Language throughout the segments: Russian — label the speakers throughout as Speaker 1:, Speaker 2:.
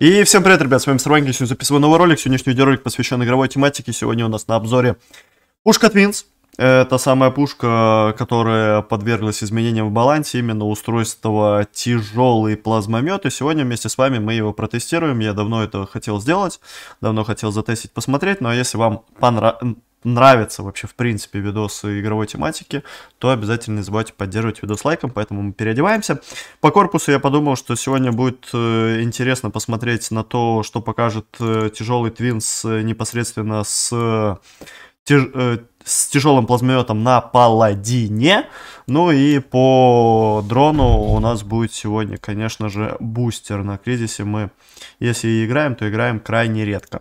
Speaker 1: И всем привет, ребят, с вами Мистер Вангель, сегодня записываю новый ролик, сегодняшний видеоролик посвящен игровой тематике, сегодня у нас на обзоре пушка Твинс. это самая пушка, которая подверглась изменениям в балансе, именно устройство тяжелый плазмомет, и сегодня вместе с вами мы его протестируем, я давно это хотел сделать, давно хотел затестить, посмотреть, но если вам понравилось нравятся вообще в принципе видосы игровой тематики, то обязательно не забывайте поддерживать видос лайком, поэтому мы переодеваемся. По корпусу я подумал, что сегодня будет э, интересно посмотреть на то, что покажет э, тяжелый твинс э, непосредственно с, с тяжелым плазмометом на Паладине. Ну и по дрону у нас будет сегодня, конечно же, бустер на кризисе мы если и играем, то играем крайне редко.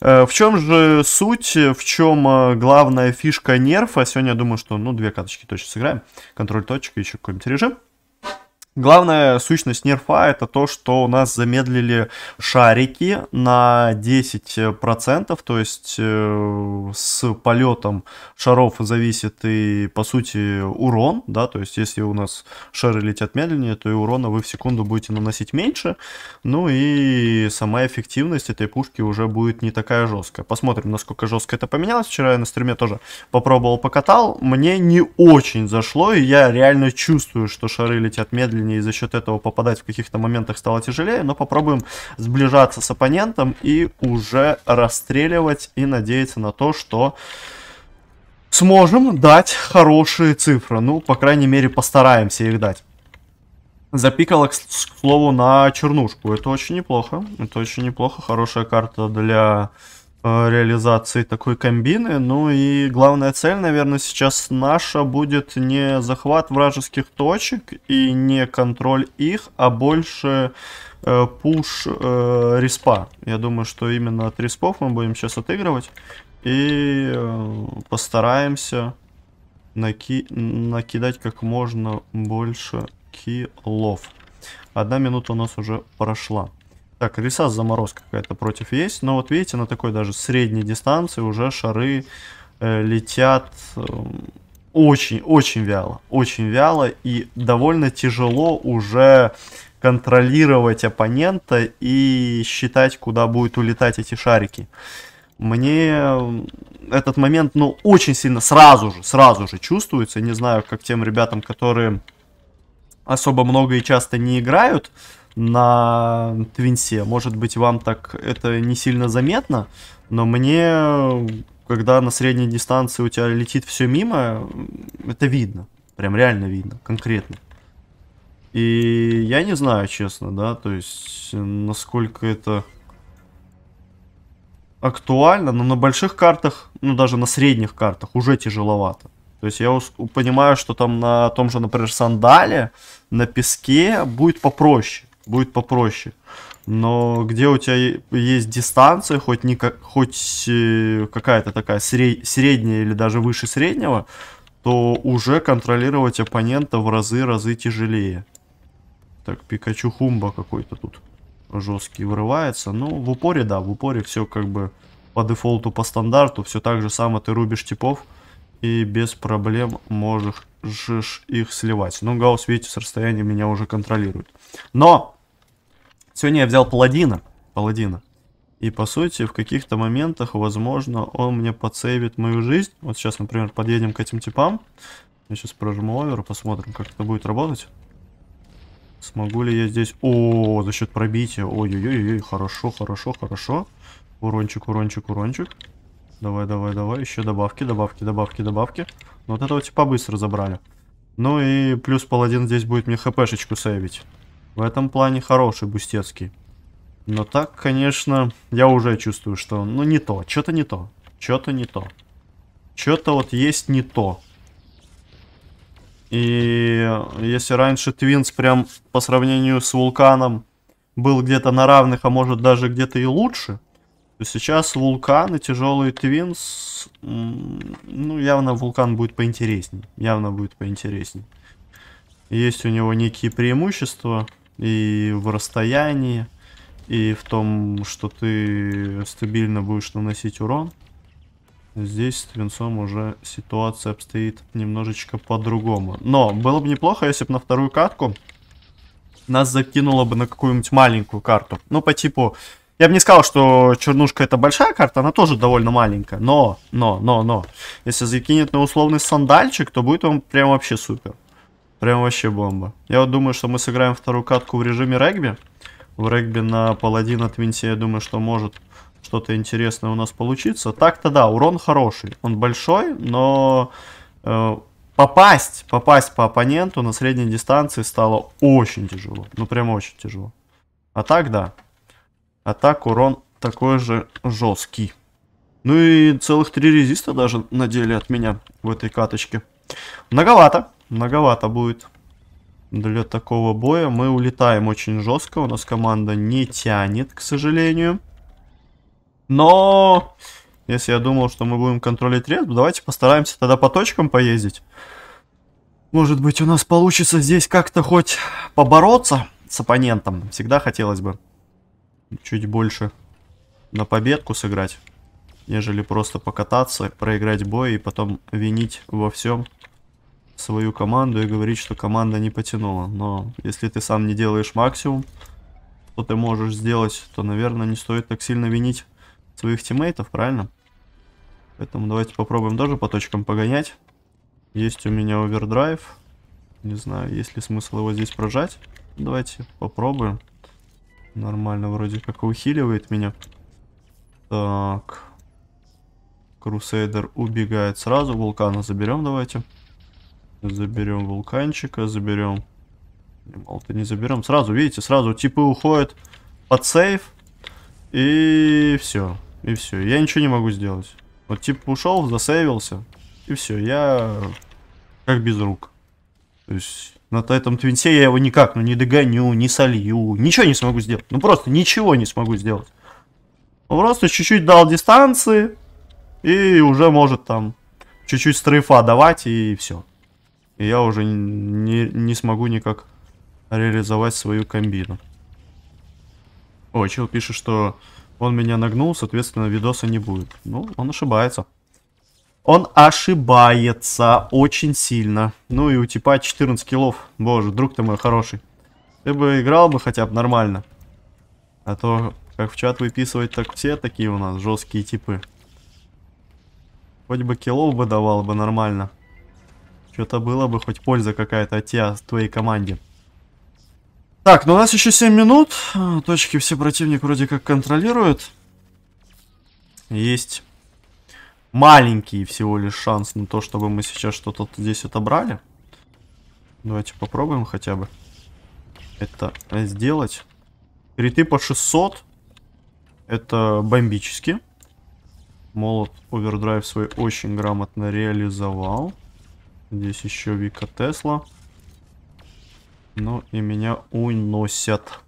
Speaker 1: Э, в чем же суть, в чем э, главная фишка нерфа? Сегодня я думаю, что ну две карточки точно сыграем. Контроль точек и еще какой-нибудь режим. Главная сущность нерфа это то, что у нас замедлили шарики на 10%, то есть э, с полетом шаров зависит и по сути урон, да, то есть если у нас шары летят медленнее, то и урона вы в секунду будете наносить меньше, ну и сама эффективность этой пушки уже будет не такая жесткая. Посмотрим, насколько жестко это поменялось. Вчера я на стриме тоже попробовал, покатал, мне не очень зашло, и я реально чувствую, что шары летят медленнее медленнее, и за счет этого попадать в каких-то моментах стало тяжелее, но попробуем сближаться с оппонентом и уже расстреливать и надеяться на то, что сможем дать хорошие цифры. Ну, по крайней мере, постараемся их дать. Запикала, к слову, на чернушку. Это очень неплохо. Это очень неплохо. Хорошая карта для Э, реализации такой комбины. Ну и главная цель, наверное, сейчас наша будет не захват вражеских точек и не контроль их, а больше э, пуш э, респа. Я думаю, что именно от респов мы будем сейчас отыгрывать. И э, постараемся наки накидать как можно больше килов. Одна минута у нас уже прошла. Так, леса заморозка какая-то против есть. Но вот видите, на такой даже средней дистанции уже шары э, летят очень-очень эм, э, вяло. Очень вяло и довольно тяжело уже контролировать оппонента и считать, куда будут улетать эти шарики. Мне эм, этот момент, ну, очень сильно, сразу же, сразу же чувствуется. Не знаю, как тем ребятам, которые особо много и часто не играют, на Твинсе. Может быть, вам так это не сильно заметно, но мне, когда на средней дистанции у тебя летит все мимо, это видно. Прям реально видно, конкретно. И я не знаю, честно, да, то есть, насколько это актуально, но на больших картах, ну даже на средних картах уже тяжеловато. То есть я понимаю, что там на том же, например, сандале, на песке будет попроще будет попроще. Но где у тебя есть дистанция, хоть, не, хоть э, какая-то такая средняя или даже выше среднего, то уже контролировать оппонента в разы-разы тяжелее. Так, Пикачу Хумба какой-то тут жесткий вырывается. Ну, в упоре, да, в упоре все как бы по дефолту, по стандарту. Все так же само ты рубишь типов и без проблем можешь их сливать. Ну, Гаус, видите, с расстояния меня уже контролирует. Но Сегодня я взял паладина. Паладина. И, по сути, в каких-то моментах, возможно, он мне подсейвит мою жизнь. Вот сейчас, например, подъедем к этим типам. Я сейчас прожму овер, посмотрим, как это будет работать. Смогу ли я здесь... О, за счет пробития. Ой-ой-ой, хорошо, хорошо, хорошо. Урончик, урончик, урончик. Давай, давай, давай. Еще добавки, добавки, добавки, добавки. Ну, вот этого типа быстро забрали. Ну и плюс паладин здесь будет мне хпшечку сейвить. В этом плане хороший Бустецкий. Но так, конечно, я уже чувствую, что ну не то, что-то не то, что-то не то. Что-то вот есть не то. И если раньше Твинс прям по сравнению с Вулканом был где-то на равных, а может даже где-то и лучше, то сейчас Вулкан и тяжелый Твинс, ну явно Вулкан будет поинтересней, явно будет поинтересней. Есть у него некие преимущества, и в расстоянии, и в том, что ты стабильно будешь наносить урон. Здесь с Твинцом уже ситуация обстоит немножечко по-другому. Но было бы неплохо, если бы на вторую катку нас закинуло бы на какую-нибудь маленькую карту. Ну, по типу... Я бы не сказал, что чернушка это большая карта, она тоже довольно маленькая. Но, но, но, но. Если закинет на условный сандальчик, то будет вам прям вообще супер. Прям вообще бомба. Я вот думаю, что мы сыграем вторую катку в режиме регби. В регби на паладина Твинси, я думаю, что может что-то интересное у нас получиться. Так-то да, урон хороший. Он большой, но э, попасть, попасть по оппоненту на средней дистанции стало очень тяжело. Ну, прям очень тяжело. А так, да. А так урон такой же жесткий. Ну и целых три резиста даже надели от меня в этой каточке. Многовато. Многовато будет для такого боя. Мы улетаем очень жестко. У нас команда не тянет, к сожалению. Но... Если я думал, что мы будем контролить рез, давайте постараемся тогда по точкам поездить. Может быть, у нас получится здесь как-то хоть побороться с оппонентом. Всегда хотелось бы чуть больше на победку сыграть, нежели просто покататься, проиграть бой и потом винить во всем свою команду и говорить, что команда не потянула. Но если ты сам не делаешь максимум, что ты можешь сделать, то, наверное, не стоит так сильно винить своих тиммейтов, правильно? Поэтому давайте попробуем даже по точкам погонять. Есть у меня овердрайв. Не знаю, есть ли смысл его здесь прожать. Давайте попробуем. Нормально, вроде как ухиливает меня. Так. Крусейдер убегает сразу. Вулкана заберем давайте. Давайте. Заберем вулканчика, заберем. Мало-то не заберем. Сразу, видите, сразу типы уходят под сейф. И все. И все. Я ничего не могу сделать. Вот тип ушел, засейвился. И все. Я как без рук. То есть на этом твинсе я его никак, ну не догоню, не солью. Ничего не смогу сделать. Ну просто ничего не смогу сделать. Он ну, просто чуть-чуть дал дистанции. И уже может там чуть-чуть стрейфа давать и все. И я уже не, не смогу никак реализовать свою комбину. О, чел пишет, что он меня нагнул, соответственно, видоса не будет. Ну, он ошибается. Он ошибается очень сильно. Ну и у типа 14 килов. Боже, друг ты мой хороший. Ты бы играл бы хотя бы нормально. А то, как в чат выписывать, так все такие у нас жесткие типы. Хоть бы килов бы давал бы нормально. Что-то было бы хоть польза какая-то от тебя, твоей команде. Так, ну у нас еще 7 минут. Точки все противник вроде как контролирует. Есть маленький всего лишь шанс на то, чтобы мы сейчас что-то здесь отобрали. Давайте попробуем хотя бы это сделать. Криты по 600. Это бомбически. Молот овердрайв свой очень грамотно реализовал. Здесь еще Вика Тесла. Ну и меня уносят.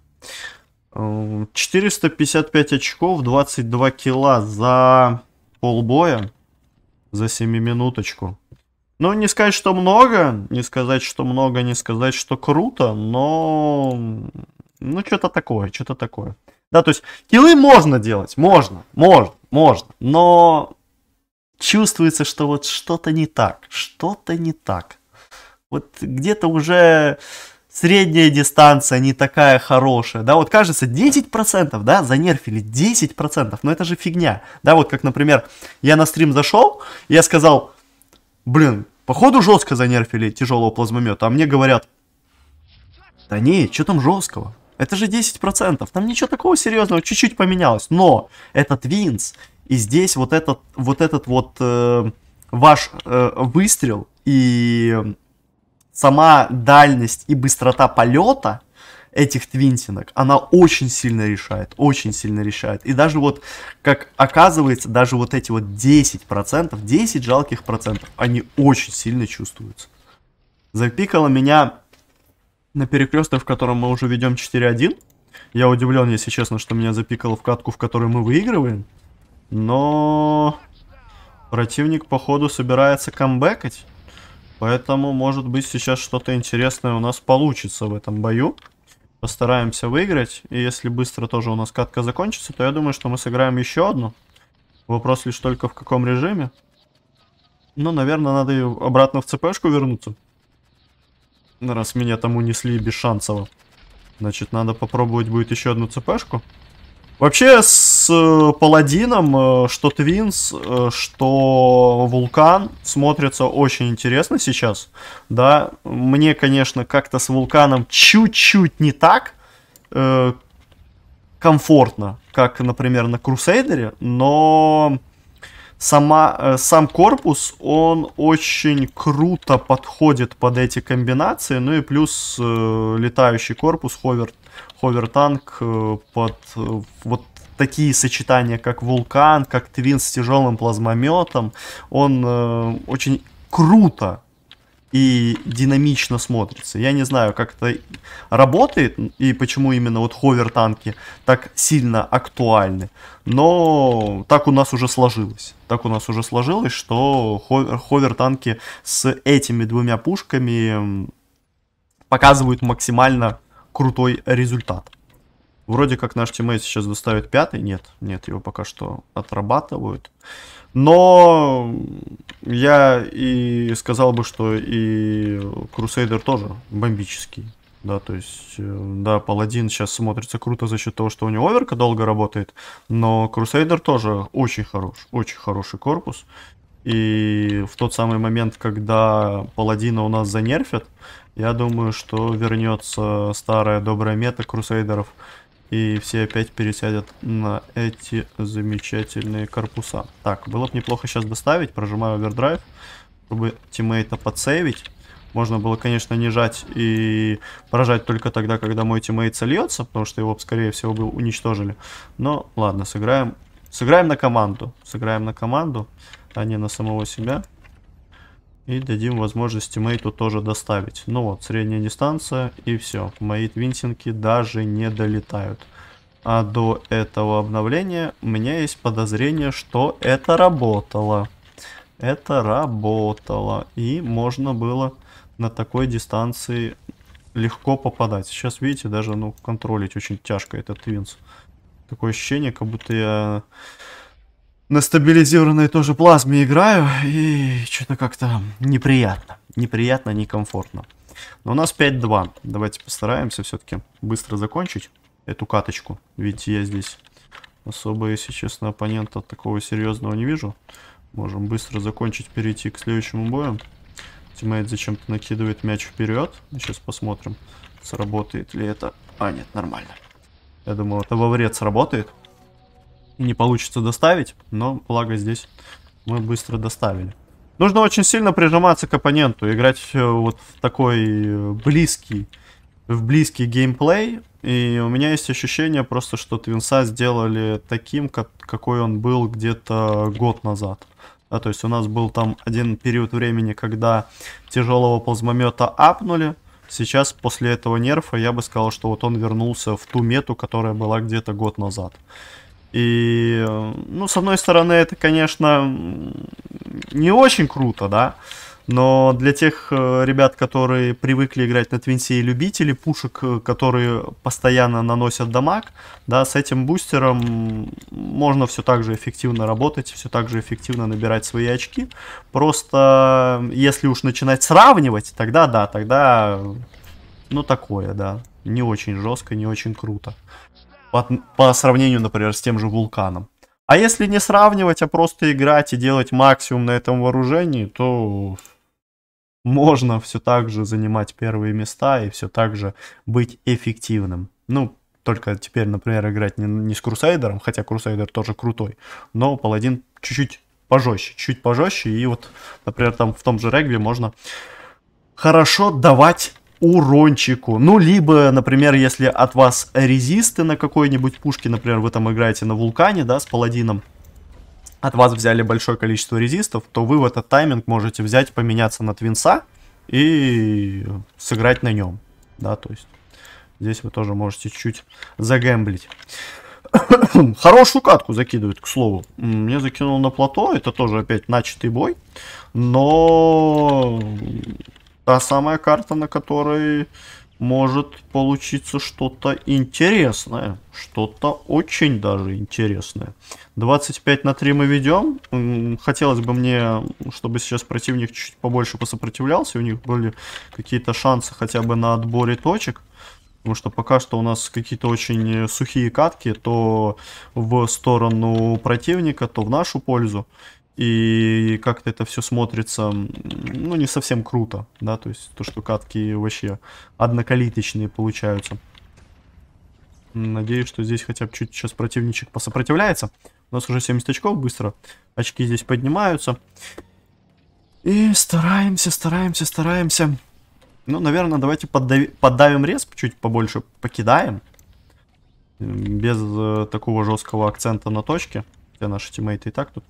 Speaker 1: 455 э, очков, 22 килла за полбоя, за 7-минуточку. Ну, не сказать, что много, не сказать, что много, не сказать, что круто, но... Ну, что-то такое, что-то такое. Да, то есть, килы можно делать, можно, можно, можно, но чувствуется, что вот что-то не так, что-то не так. Вот где-то уже средняя дистанция не такая хорошая, да, вот кажется 10%, да, занерфили 10%, но это же фигня, да, вот как, например, я на стрим зашел, я сказал, блин, походу жестко занерфили тяжелого плазмомета, а мне говорят, да не, что там жесткого, это же 10%, там ничего такого серьезного, чуть-чуть поменялось, но этот Винс и здесь вот этот вот, этот вот э, ваш э, выстрел и сама дальность и быстрота полета этих твинтинок, она очень сильно решает, очень сильно решает. И даже вот, как оказывается, даже вот эти вот 10%, 10 жалких процентов, они очень сильно чувствуются. Запикало меня на перекресток, в котором мы уже ведем 4-1. Я удивлен, если честно, что меня запикало в катку, в которой мы выигрываем. Но противник, походу, собирается камбэкать. Поэтому, может быть, сейчас что-то интересное у нас получится в этом бою. Постараемся выиграть. И если быстро тоже у нас катка закончится, то я думаю, что мы сыграем еще одну. Вопрос лишь только в каком режиме. Ну, наверное, надо и обратно в ЦПшку вернуться. Раз меня там унесли без шансово. Значит, надо попробовать будет еще одну ЦПшку. Вообще с э, Паладином, э, что Твинс, э, что Вулкан смотрится очень интересно сейчас. Да, мне, конечно, как-то с Вулканом чуть-чуть не так э, комфортно, как, например, на Крусейдере, но сама, э, сам корпус, он очень круто подходит под эти комбинации, ну и плюс э, летающий корпус, Ховер танк э, под э, вот такие сочетания, как вулкан, как твин с тяжелым плазмометом, он э, очень круто и динамично смотрится. Я не знаю, как это работает и почему именно вот ховер-танки так сильно актуальны, но так у нас уже сложилось. Так у нас уже сложилось, что ховер-танки с этими двумя пушками показывают максимально крутой результат. Вроде как наш тиммейт сейчас доставит пятый. Нет, нет, его пока что отрабатывают. Но я и сказал бы, что и Крусейдер тоже бомбический. Да, то есть, э, да, Паладин сейчас смотрится круто за счет того, что у него оверка долго работает, но Крусейдер тоже очень хорош, очень хороший корпус. И в тот самый момент, когда Паладина у нас занерфят, я думаю, что вернется старая добрая мета крусейдеров. И все опять пересядят на эти замечательные корпуса. Так, было бы неплохо сейчас доставить. Прожимаю овердрайв, чтобы тиммейта подсейвить. Можно было, конечно, не жать и поражать только тогда, когда мой тиммейт сольется, потому что его, скорее всего, бы уничтожили. Но ладно, сыграем. Сыграем на команду. Сыграем на команду, а не на самого себя. И дадим возможность тиммейту тоже доставить. Ну вот, средняя дистанция и все. Мои твинтинки даже не долетают. А до этого обновления у меня есть подозрение, что это работало. Это работало. И можно было на такой дистанции легко попадать. Сейчас, видите, даже ну контролить очень тяжко этот твинс. Такое ощущение, как будто я на стабилизированной тоже плазме играю, и что-то как-то неприятно. Неприятно, некомфортно. Но у нас 5-2. Давайте постараемся все-таки быстро закончить эту каточку. Ведь я здесь особо, если честно, оппонента такого серьезного не вижу. Можем быстро закончить, перейти к следующему бою. Тиммейт зачем-то накидывает мяч вперед. Сейчас посмотрим, сработает ли это. А, нет, нормально. Я думал, это во вред сработает не получится доставить, но благо здесь мы быстро доставили. Нужно очень сильно прижиматься к оппоненту, играть э, вот в такой э, близкий, в близкий геймплей. И у меня есть ощущение просто, что Твинса сделали таким, как, какой он был где-то год назад. Да, то есть у нас был там один период времени, когда тяжелого плазмомета апнули. Сейчас после этого нерфа я бы сказал, что вот он вернулся в ту мету, которая была где-то год назад. И, ну, с одной стороны, это, конечно, не очень круто, да, но для тех э, ребят, которые привыкли играть на твинсе и любители пушек, э, которые постоянно наносят дамаг, да, с этим бустером можно все так же эффективно работать, все так же эффективно набирать свои очки. Просто если уж начинать сравнивать, тогда да, тогда ну такое, да. Не очень жестко, не очень круто по, по сравнению, например, с тем же вулканом. А если не сравнивать, а просто играть и делать максимум на этом вооружении, то можно все так же занимать первые места и все так же быть эффективным. Ну, только теперь, например, играть не, не с Крусайдером, хотя Крусайдер тоже крутой, но Паладин чуть-чуть пожестче, чуть пожестче, и вот, например, там в том же регби можно хорошо давать урончику. Ну, либо, например, если от вас резисты на какой-нибудь пушке, например, вы там играете на вулкане, да, с паладином, от вас взяли большое количество резистов, то вы в этот тайминг можете взять, поменяться на твинса и сыграть на нем. Да, то есть здесь вы тоже можете чуть-чуть загэмблить. Хорошую катку закидывает, к слову. Мне закинул на плато, это тоже опять начатый бой. Но Та самая карта, на которой может получиться что-то интересное. Что-то очень даже интересное. 25 на 3 мы ведем. Хотелось бы мне, чтобы сейчас противник чуть побольше посопротивлялся. У них были какие-то шансы хотя бы на отборе точек. Потому что пока что у нас какие-то очень сухие катки. То в сторону противника, то в нашу пользу и как-то это все смотрится, ну, не совсем круто, да, то есть то, что катки вообще однокалиточные получаются. Надеюсь, что здесь хотя бы чуть сейчас противничек посопротивляется. У нас уже 70 очков быстро. Очки здесь поднимаются. И стараемся, стараемся, стараемся. Ну, наверное, давайте поддави поддавим респ, чуть побольше покидаем. Без э, такого жесткого акцента на точке. Все наши тиммейты и так тут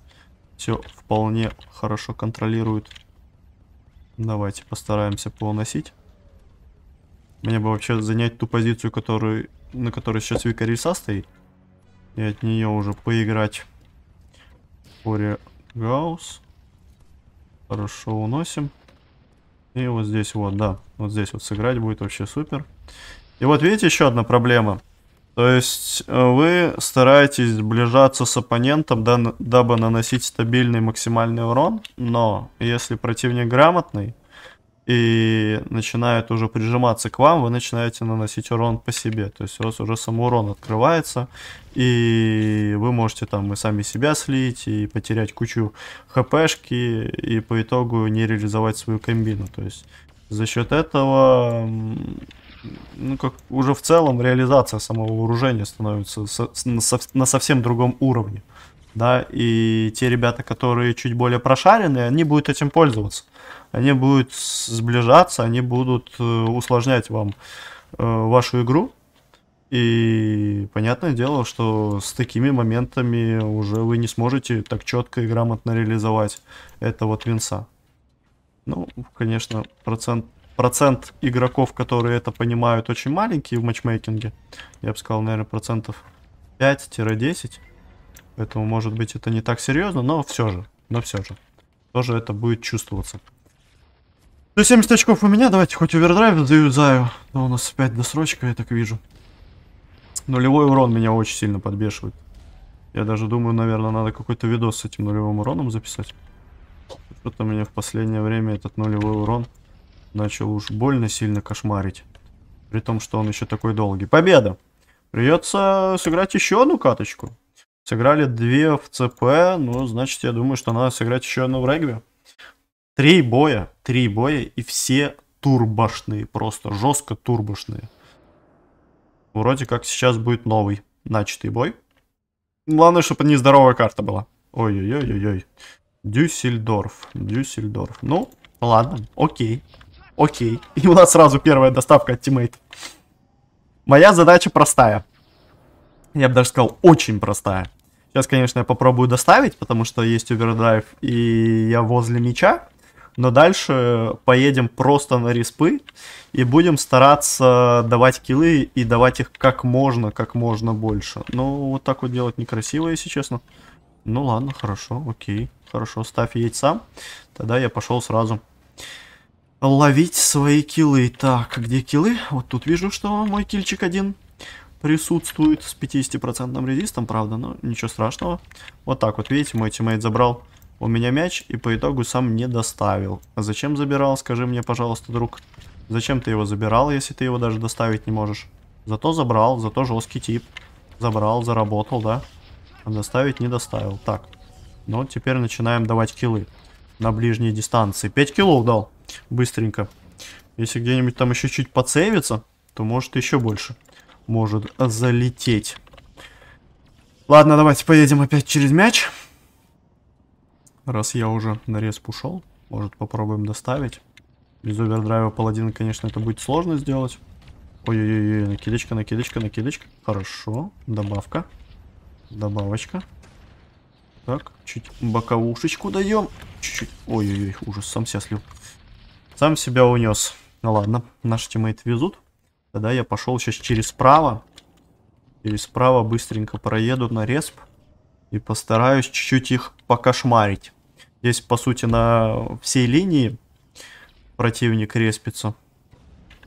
Speaker 1: все вполне хорошо контролирует. Давайте постараемся повносить. Мне бы вообще занять ту позицию, которую, на которой сейчас Вика Риса стоит. И от нее уже поиграть. Коре Гаус. Хорошо уносим. И вот здесь вот, да. Вот здесь вот сыграть будет вообще супер. И вот видите еще одна проблема. То есть э, вы стараетесь сближаться с оппонентом, дабы наносить стабильный максимальный урон, но если противник грамотный и начинает уже прижиматься к вам, вы начинаете наносить урон по себе. То есть у вас уже сам урон открывается, и вы можете там и сами себя слить, и потерять кучу хпшки, и по итогу не реализовать свою комбину. То есть за счет этого ну, как уже в целом реализация самого вооружения становится со, на, совсем другом уровне. Да, и те ребята, которые чуть более прошаренные, они будут этим пользоваться. Они будут сближаться, они будут э, усложнять вам э, вашу игру. И понятное дело, что с такими моментами уже вы не сможете так четко и грамотно реализовать этого твинса. Ну, конечно, процент процент игроков, которые это понимают, очень маленький в матчмейкинге. Я бы сказал, наверное, процентов 5-10. Поэтому, может быть, это не так серьезно, но все же. Но все же. Тоже это будет чувствоваться. 170 очков у меня. Давайте хоть овердрайв заюзаю. Но у нас опять досрочка, я так вижу. Нулевой урон меня очень сильно подбешивает. Я даже думаю, наверное, надо какой-то видос с этим нулевым уроном записать. Что-то мне в последнее время этот нулевой урон начал уж больно сильно кошмарить. При том, что он еще такой долгий. Победа! Придется сыграть еще одну каточку. Сыграли две в ЦП, ну, значит, я думаю, что надо сыграть еще одну в регби. Три боя, три боя, и все турбошные, просто жестко турбошные. Вроде как сейчас будет новый начатый бой. Главное, чтобы нездоровая карта была. Ой-ой-ой-ой-ой. Дюссельдорф, Дюссельдорф. Ну, ладно, окей. Окей. И у нас сразу первая доставка от тиммейт. Моя задача простая. Я бы даже сказал, очень простая. Сейчас, конечно, я попробую доставить, потому что есть овердрайв, и я возле мяча. Но дальше поедем просто на респы и будем стараться давать килы и давать их как можно, как можно больше. Ну, вот так вот делать некрасиво, если честно. Ну ладно, хорошо, окей. Хорошо, ставь едь Тогда я пошел сразу ловить свои килы. Так, где килы? Вот тут вижу, что мой кильчик один присутствует с 50% резистом, правда, но ничего страшного. Вот так вот, видите, мой тиммейт забрал у меня мяч и по итогу сам не доставил. А зачем забирал, скажи мне, пожалуйста, друг? Зачем ты его забирал, если ты его даже доставить не можешь? Зато забрал, зато жесткий тип. Забрал, заработал, да? А доставить не доставил. Так, ну теперь начинаем давать килы на ближней дистанции. 5 килов дал. Быстренько. Если где-нибудь там еще чуть подсейвится, то может еще больше. Может залететь. Ладно, давайте поедем опять через мяч. Раз я уже на респ ушел, может попробуем доставить. Без овердрайва паладина, конечно, это будет сложно сделать. Ой-ой-ой, накидочка, накидочка, накидочка. Хорошо, добавка. Добавочка. Так, чуть боковушечку даем. Чуть-чуть. Ой-ой-ой, ужас, сам себя слил. Сам себя унес. Ну ладно, наши тиммейт везут. Тогда я пошел сейчас через справа. Через справа быстренько проеду на респ. И постараюсь чуть-чуть их покошмарить. Здесь, по сути, на всей линии противник респится.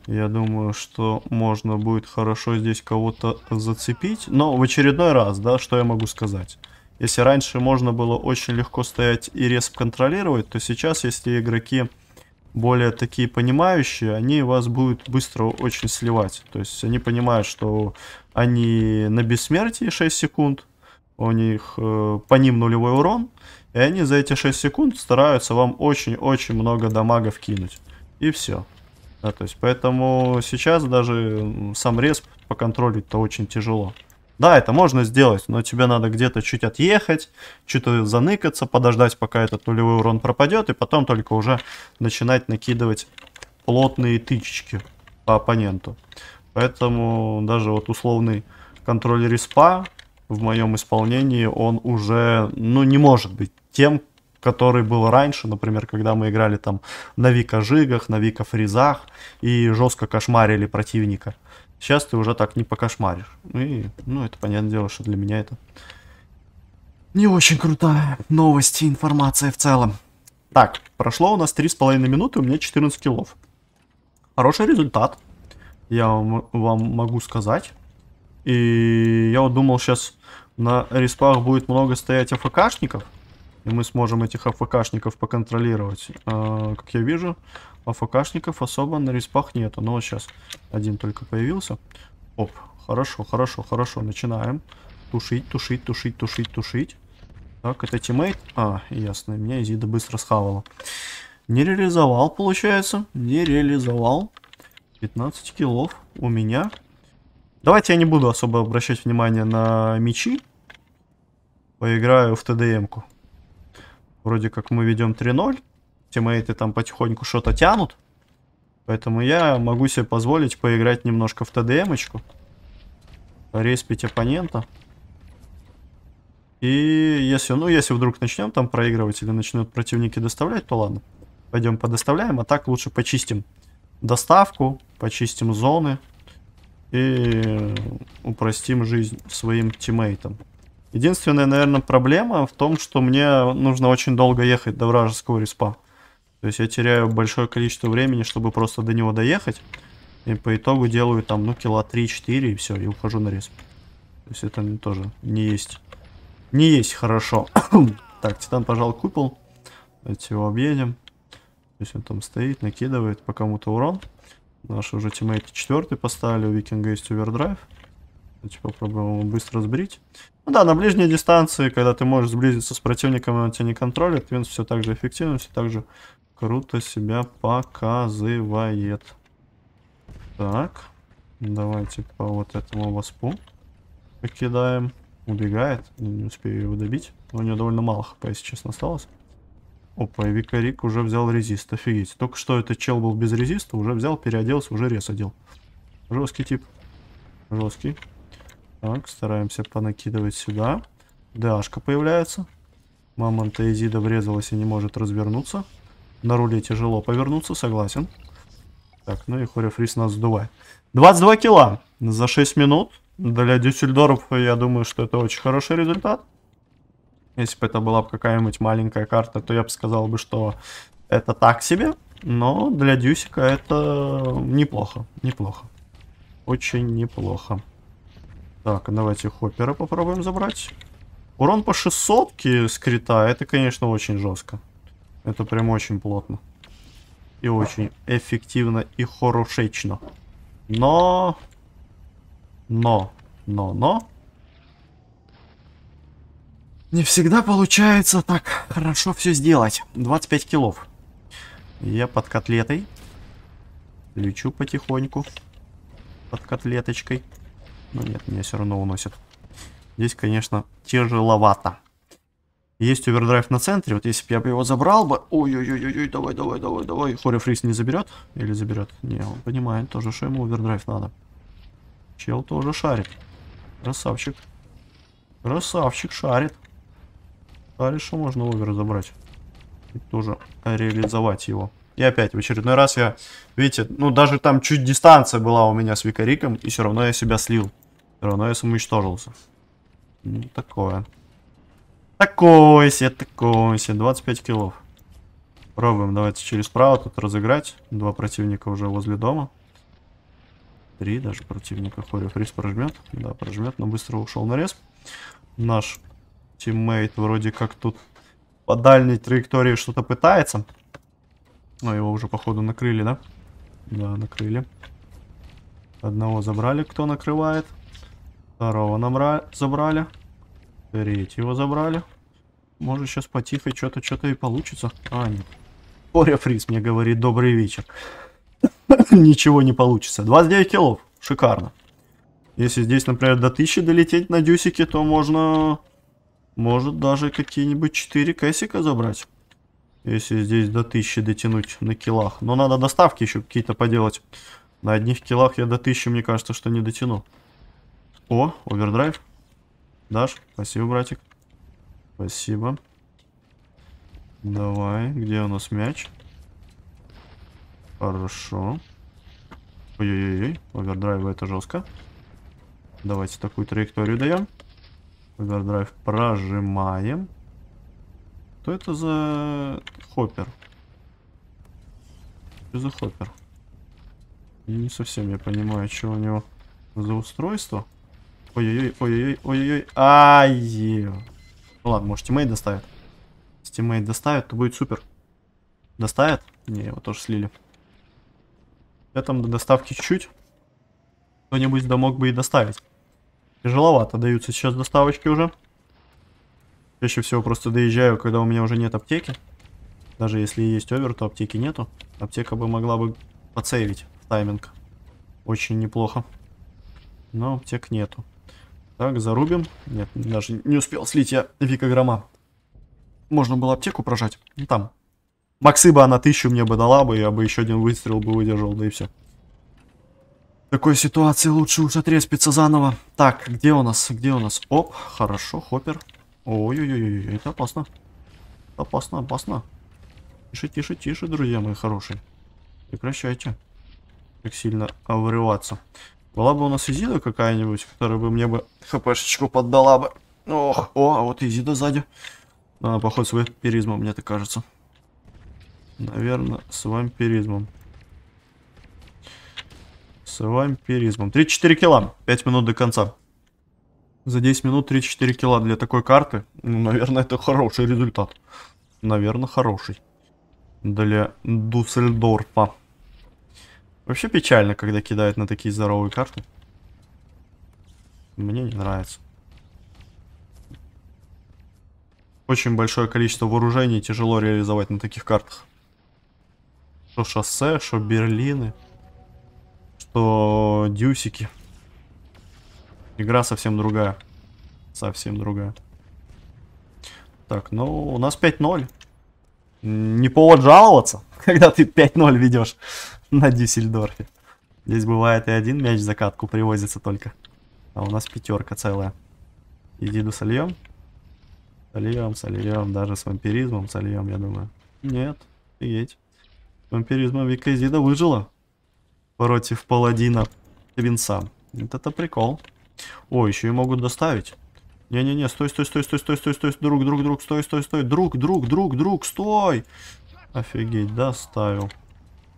Speaker 1: Я думаю, что можно будет хорошо здесь кого-то зацепить. Но в очередной раз, да, что я могу сказать. Если раньше можно было очень легко стоять и респ контролировать, то сейчас, если игроки более такие понимающие, они вас будут быстро очень сливать. То есть они понимают, что они на бессмертии 6 секунд, у них э, по ним нулевой урон, и они за эти 6 секунд стараются вам очень-очень много дамага вкинуть. И все. Да, то есть поэтому сейчас даже сам респ поконтролить-то очень тяжело. Да, это можно сделать, но тебе надо где-то чуть отъехать, что заныкаться, подождать, пока этот нулевой урон пропадет, и потом только уже начинать накидывать плотные тычечки по оппоненту. Поэтому даже вот условный контроль респа в моем исполнении, он уже, ну, не может быть тем, который был раньше, например, когда мы играли там на Вика Жигах, на Вика Фризах и жестко кошмарили противника. Сейчас ты уже так не покошмаришь. Ну и, ну, это понятное дело, что для меня это не очень крутая новость и информация в целом. Так, прошло у нас 3,5 минуты, у меня 14 килов. Хороший результат, я вам, вам могу сказать. И я вот думал, сейчас на респах будет много стоять АФКшников. И мы сможем этих АФКшников поконтролировать. А, как я вижу, АФКшников особо на респах нету. Но вот сейчас один только появился. Оп, хорошо, хорошо, хорошо, начинаем. Тушить, тушить, тушить, тушить, тушить. Так, это тиммейт. А, ясно, меня Изида быстро схавала. Не реализовал, получается. Не реализовал. 15 киллов у меня. Давайте я не буду особо обращать внимание на мечи. Поиграю в ТДМ-ку. Вроде как мы ведем 3-0. Тиммейты там потихоньку что-то тянут. Поэтому я могу себе позволить поиграть немножко в ТДМочку. Респить оппонента. И если, ну, если вдруг начнем там проигрывать или начнут противники доставлять, то ладно. Пойдем подоставляем, а так лучше почистим доставку, почистим зоны и упростим жизнь своим тиммейтам. Единственная, наверное, проблема в том, что мне нужно очень долго ехать до вражеского респа. То есть я теряю большое количество времени, чтобы просто до него доехать. И по итогу делаю там, ну, кило 3-4 и все, и ухожу на респ. То есть это тоже не есть. Не есть хорошо. так, Титан пожал купол. Давайте его объедем. То есть он там стоит, накидывает по кому-то урон. Наши уже тиммейты четвертый поставили, у Викинга есть овердрайв. Давайте типа, попробуем быстро сбрить. Ну да, на ближней дистанции, когда ты можешь сблизиться с противником, и он тебя не контролит, Винс все так же эффективен, все так же круто себя показывает. Так, давайте по вот этому воспу покидаем. Убегает, не успею его добить. У него довольно мало хп, если честно, осталось. Опа, и Викарик уже взял резист, офигеть. Только что этот чел был без резиста, уже взял, переоделся, уже рез одел. Жесткий тип. Жесткий. Так, стараемся понакидывать сюда. Дашка появляется. Мамонта Изида врезалась и не может развернуться. На руле тяжело повернуться, согласен. Так, ну и Хорефрис нас сдувает. 22 кило за 6 минут. Для Дюссельдоров, я думаю, что это очень хороший результат. Если бы это была какая-нибудь маленькая карта, то я бы сказал бы, что это так себе. Но для Дюсика это неплохо, неплохо. Очень неплохо. Так, давайте хоппера попробуем забрать. Урон по 600 с это, конечно, очень жестко. Это прям очень плотно. И очень эффективно и хорошечно. Но... Но, но, но... Не всегда получается так хорошо все сделать. 25 килов. Я под котлетой. Лечу потихоньку. Под котлеточкой. Но ну, нет, меня все равно уносит. Здесь, конечно, тяжеловато. Есть овердрайв на центре. Вот если бы я бы его забрал бы... Ой-ой-ой-ой, давай, давай, давай, давай. Хорифрис не заберет? Или заберет? Не, он понимает тоже, что ему овердрайв надо. Чел тоже шарит. Красавчик. Красавчик шарит. Шарит, что можно овер забрать. И тоже реализовать его. И опять в очередной раз я, видите, ну даже там чуть дистанция была у меня с Викариком, и все равно я себя слил. Все равно я самоуничтожился. Ну, такое. Такое себе, такое себе. 25 килов. Пробуем, давайте через право тут разыграть. Два противника уже возле дома. Три даже противника. Хорю фрис прожмет. Да, прожмет, но быстро ушел на рез. Наш тиммейт вроде как тут по дальней траектории что-то пытается. Но его уже, походу, накрыли, да? Да, накрыли. Одного забрали, кто накрывает. Второго набра... забрали. Третьего забрали. Может сейчас потихо что-то что-то и получится. А, нет. Боря Фрис мне говорит, добрый вечер. Ничего не получится. 29 килов. Шикарно. Если здесь, например, до 1000 долететь на дюсике, то можно... Может даже какие-нибудь 4 кэсика забрать. Если здесь до 1000 дотянуть на килах. Но надо доставки еще какие-то поделать. На одних килах я до 1000, мне кажется, что не дотяну. О, овердрайв. Даш, спасибо, братик. Спасибо. Давай, где у нас мяч? Хорошо. Ой-ой-ой, овердрайва это жестко. Давайте такую траекторию даем. Овердрайв прожимаем. Что это за хоппер? Что за хоппер? Не совсем я понимаю, что у него за устройство. Ой-ой-ой, ой-ой-ой, ой Ай. Ну ладно, может тиммейт доставит. Если тиммейт доставит, то будет супер. Доставят? Не, его тоже слили. Этом до доставки чуть-чуть. Кто-нибудь да мог бы и доставить. Тяжеловато даются сейчас доставочки уже. Чаще всего просто доезжаю, когда у меня уже нет аптеки. Даже если есть овер, то аптеки нету. Аптека бы могла бы подсейвить в тайминг. Очень неплохо. Но аптек нету. Так, зарубим. Нет, даже не успел слить я викограмма. Можно было аптеку прожать. Ну там. Максы бы она тысячу мне бы дала бы, я бы еще один выстрел бы выдержал, да и все. В такой ситуации лучше уж отреспиться заново. Так, где у нас? Где у нас? Оп, хорошо, хоппер. Ой-ой-ой, это опасно. Опасно, опасно. Тише, тише, тише, друзья мои хорошие. Прекращайте. Так сильно врываться. Была бы у нас Изида какая-нибудь, которая бы мне бы хпшечку поддала бы. Ох, о, а вот Изида сзади. Ну, она, походу, с вампиризмом, мне так кажется. Наверное, с вампиризмом. С вампиризмом. 34 кило. 5 минут до конца. За 10 минут 34 кило для такой карты. Ну, наверное, это хороший результат. Наверное, хороший. Для Дуссельдорфа. Вообще печально, когда кидают на такие здоровые карты. Мне не нравится. Очень большое количество вооружений тяжело реализовать на таких картах. Что шоссе, что Берлины, что дюсики. Игра совсем другая. Совсем другая. Так, ну у нас 5-0. Не повод жаловаться, когда ты 5-0 ведешь. на Дюссельдорфе. Здесь бывает и один мяч за катку привозится только. А у нас пятерка целая. Идиду сольем? Сольем, сольем, даже с вампиризмом сольем, я думаю. Нет, офигеть. С вампиризмом Вика Изида выжила. Против паладина Винса. это это прикол. О, еще и могут доставить. Не-не-не, стой, стой, стой, стой, стой, стой, стой, друг, друг, друг, стой, стой, стой, друг, друг, друг, друг, стой. Офигеть, доставил.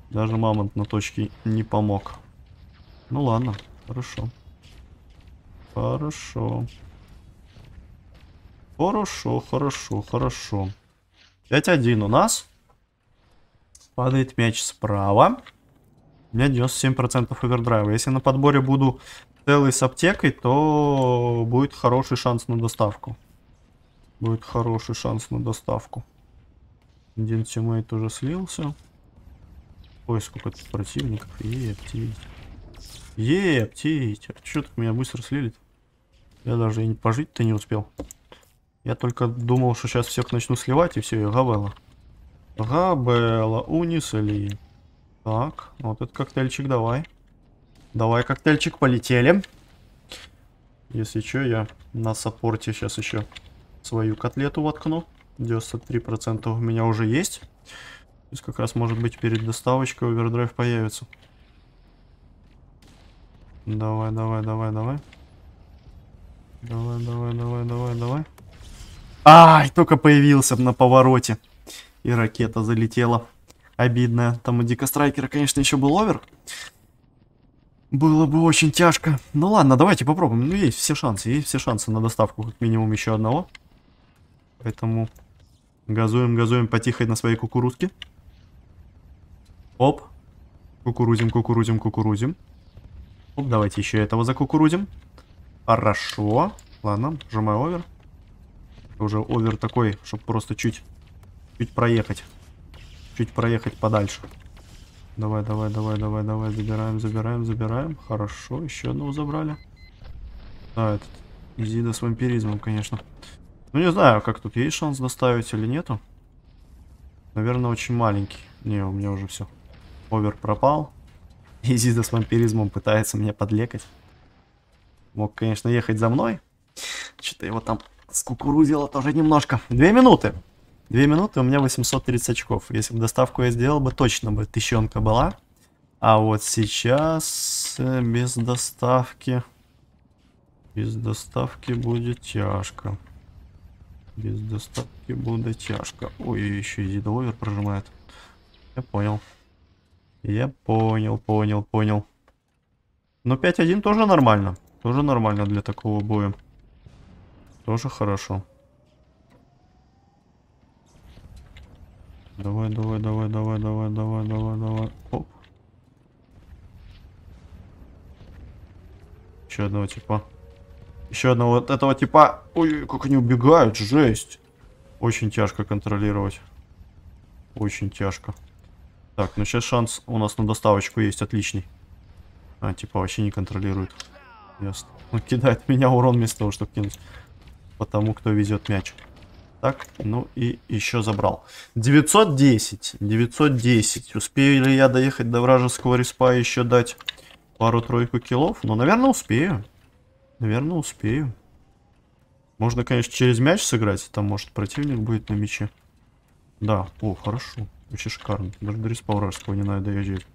Speaker 1: Даже мамонт на точке не помог. Ну ладно, хорошо. Хорошо. Хорошо, хорошо, хорошо. 5-1 у нас. Падает мяч справа. У меня 97% овердрайва. Если на подборе буду целый с аптекой, то будет хороший шанс на доставку. Будет хороший шанс на доставку. Один тиммейт уже слился поиску противников. Ептить. Ептить. А что так меня быстро слили? Я даже и пожить-то не успел. Я только думал, что сейчас всех начну сливать, и все, и гавела. Габела, унесли. Так, вот этот коктейльчик давай. Давай, коктейльчик, полетели. Если что, я на саппорте сейчас еще свою котлету воткну. 93% у меня уже есть. Здесь как раз может быть перед доставочкой овердрайв появится. Давай, давай, давай, давай. Давай, давай, давай, давай, давай. Ай, только появился на повороте. И ракета залетела. Обидно. Там у Дикострайкера, конечно, еще был овер. Было бы очень тяжко. Ну ладно, давайте попробуем. Ну, есть все шансы, есть все шансы на доставку, как минимум, еще одного. Поэтому газуем, газуем потихоньку на своей кукурузке. Оп. Кукурузим, кукурузим, кукурузим. Оп, давайте еще этого закукурузим. Хорошо. Ладно, нажимаю овер. Уже овер такой, чтобы просто чуть, чуть проехать. Чуть проехать подальше. Давай, давай, давай, давай, давай. Забираем, забираем, забираем. Хорошо, еще одного забрали. Да, этот Изида с вампиризмом, конечно. Ну, не знаю, как тут есть шанс доставить или нету. Наверное, очень маленький. Не, у меня уже все. Овер пропал. Изида с вампиризмом пытается меня подлекать. Мог, конечно, ехать за мной. Что-то его там скукурузило тоже немножко. Две минуты. Две минуты, у меня 830 очков. Если бы доставку я сделал бы, точно бы тысячонка была. А вот сейчас э, без доставки... Без доставки будет тяжко. Без доставки будет тяжко. Ой, еще и овер прожимает. Я понял. Я понял, понял, понял. Но 5-1 тоже нормально. Тоже нормально для такого боя. Тоже хорошо. Давай, давай, давай, давай, давай, давай, давай, давай. Оп. Еще одного типа. Еще одного вот этого типа. Ой, как они убегают, жесть. Очень тяжко контролировать. Очень тяжко. Так, ну сейчас шанс у нас на доставочку есть отличный. А, типа вообще не контролирует. Ясно. Он кидает меня урон вместо того, чтобы кинуть. Потому кто везет мяч. Так, ну и еще забрал. 910. 910. Успею ли я доехать до вражеского респа и еще дать пару-тройку киллов? Ну, наверное, успею. Наверное, успею. Можно, конечно, через мяч сыграть. Там, может, противник будет на мяче. Да, о, хорошо. Вообще шикарно. Даже до респаура вражеского не надо доезжать.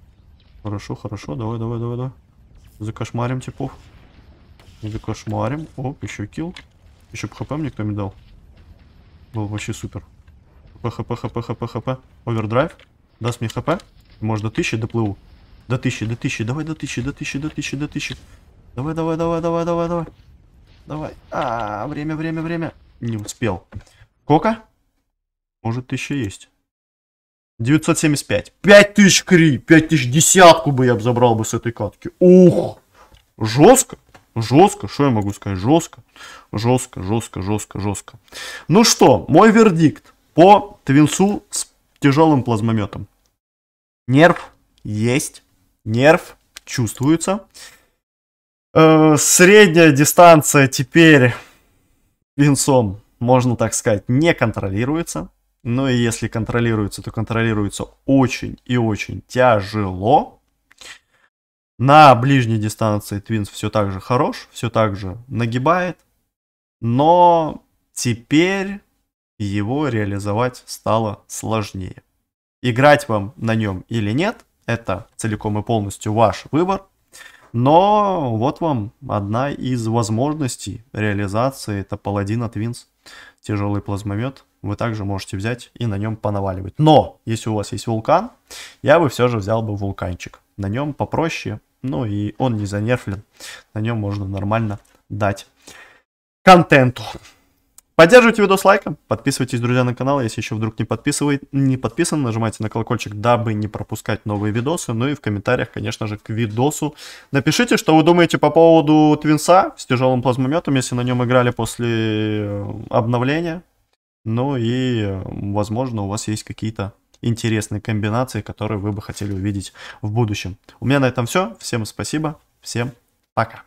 Speaker 1: Хорошо, хорошо. Давай, давай, давай, давай. Закошмарим типов. Закошмарим. Оп, еще килл. Еще бы хп мне кто не дал. Был вообще супер. Хп, хп, хп, хп, хп. Овердрайв. Даст мне хп. Может до тысячи доплыву. До тысячи, до тысячи. Давай до тысячи, до тысячи, до тысячи, до тысячи. Давай, давай, давай, давай, давай, давай. Давай. А, -а, -а время, время, время. Не успел. Кока? Может, еще есть. 975. 5000 кри, 5000 десятку бы я забрал бы с этой катки. Ух! Жестко. Жестко, что я могу сказать? Жестко. Жестко, жестко, жестко, жестко. Ну что, мой вердикт по твинсу с тяжелым плазмометом. Нерв есть. Нерв чувствуется. Э, средняя дистанция теперь винцом, можно так сказать, не контролируется. Но и если контролируется, то контролируется очень и очень тяжело. На ближней дистанции Твинс все так же хорош, все так же нагибает. Но теперь его реализовать стало сложнее. Играть вам на нем или нет, это целиком и полностью ваш выбор. Но вот вам одна из возможностей реализации это паладина Твинс. Тяжелый плазмомет вы также можете взять и на нем понаваливать. Но, если у вас есть вулкан, я бы все же взял бы вулканчик. На нем попроще, ну и он не занерфлен. На нем можно нормально дать контенту. Поддерживайте видос лайком, подписывайтесь, друзья, на канал, если еще вдруг не, подписывает, не подписан, нажимайте на колокольчик, дабы не пропускать новые видосы, ну и в комментариях, конечно же, к видосу напишите, что вы думаете по поводу Твинса с тяжелым плазмометом, если на нем играли после э, обновления, ну и, возможно, у вас есть какие-то интересные комбинации, которые вы бы хотели увидеть в будущем. У меня на этом все. Всем спасибо. Всем пока.